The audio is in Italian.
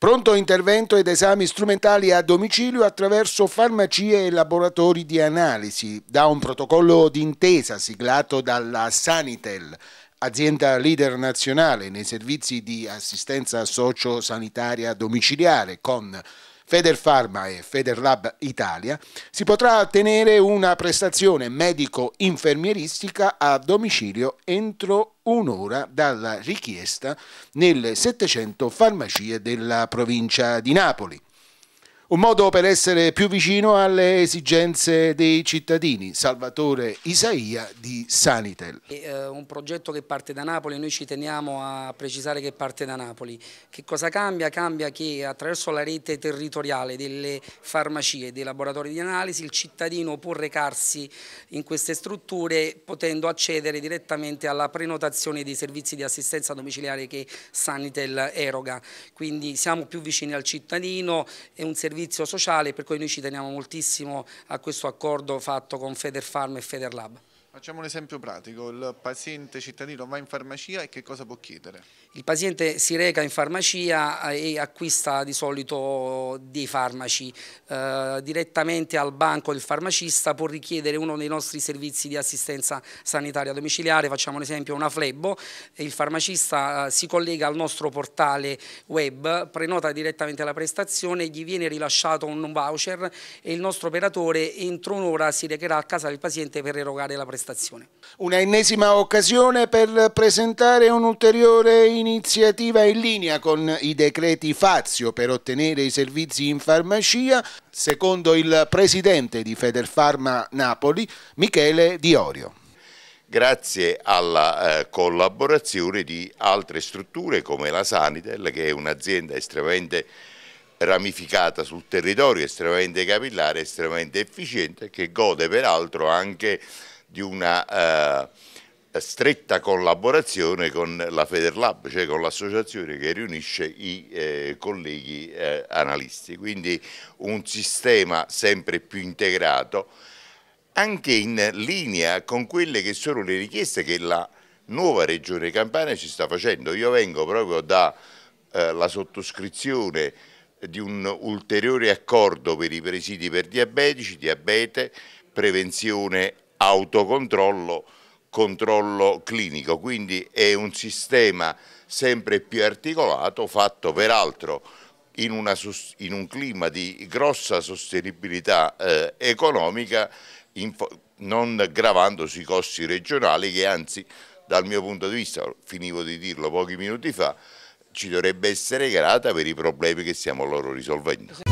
Pronto intervento ed esami strumentali a domicilio attraverso farmacie e laboratori di analisi, da un protocollo d'intesa siglato dalla Sanitel azienda leader nazionale nei servizi di assistenza sociosanitaria domiciliare con Federpharma e Federlab Italia, si potrà tenere una prestazione medico-infermieristica a domicilio entro un'ora dalla richiesta nelle 700 farmacie della provincia di Napoli. Un modo per essere più vicino alle esigenze dei cittadini. Salvatore Isaia di Sanitel. È eh, un progetto che parte da Napoli, noi ci teniamo a precisare che parte da Napoli. Che cosa cambia? Cambia che attraverso la rete territoriale delle farmacie, e dei laboratori di analisi, il cittadino può recarsi in queste strutture potendo accedere direttamente alla prenotazione dei servizi di assistenza domiciliare che Sanitel eroga. Quindi siamo più vicini al cittadino, è un servizio servizio sociale, per cui noi ci teniamo moltissimo a questo accordo fatto con Federfarm e Federlab. Facciamo un esempio pratico, il paziente cittadino va in farmacia e che cosa può chiedere? Il paziente si reca in farmacia eh, e acquista di solito dei farmaci, eh, direttamente al banco del farmacista può richiedere uno dei nostri servizi di assistenza sanitaria domiciliare, facciamo un esempio una flebo, il farmacista eh, si collega al nostro portale web, prenota direttamente la prestazione, gli viene rilasciato un voucher e il nostro operatore entro un'ora si recherà a casa del paziente per erogare la prestazione manifestazione. Una ennesima occasione per presentare un'ulteriore iniziativa in linea con i decreti Fazio per ottenere i servizi in farmacia, secondo il presidente di Federfarma Napoli, Michele Diorio grazie alla eh, collaborazione di altre strutture come la Sanitel che è un'azienda estremamente ramificata sul territorio, estremamente capillare, estremamente efficiente che gode peraltro anche di una eh, stretta collaborazione con la Federlab, cioè con l'associazione che riunisce i eh, colleghi eh, analisti. Quindi un sistema sempre più integrato, anche in linea con quelle che sono le richieste che la nuova Regione Campania ci sta facendo. Io vengo proprio dalla eh, sottoscrizione di un ulteriore accordo per i presidi per diabetici, diabete, prevenzione autocontrollo, controllo clinico, quindi è un sistema sempre più articolato, fatto peraltro in, una, in un clima di grossa sostenibilità eh, economica, non gravando sui costi regionali che anzi dal mio punto di vista, finivo di dirlo pochi minuti fa, ci dovrebbe essere grata per i problemi che stiamo loro risolvendo.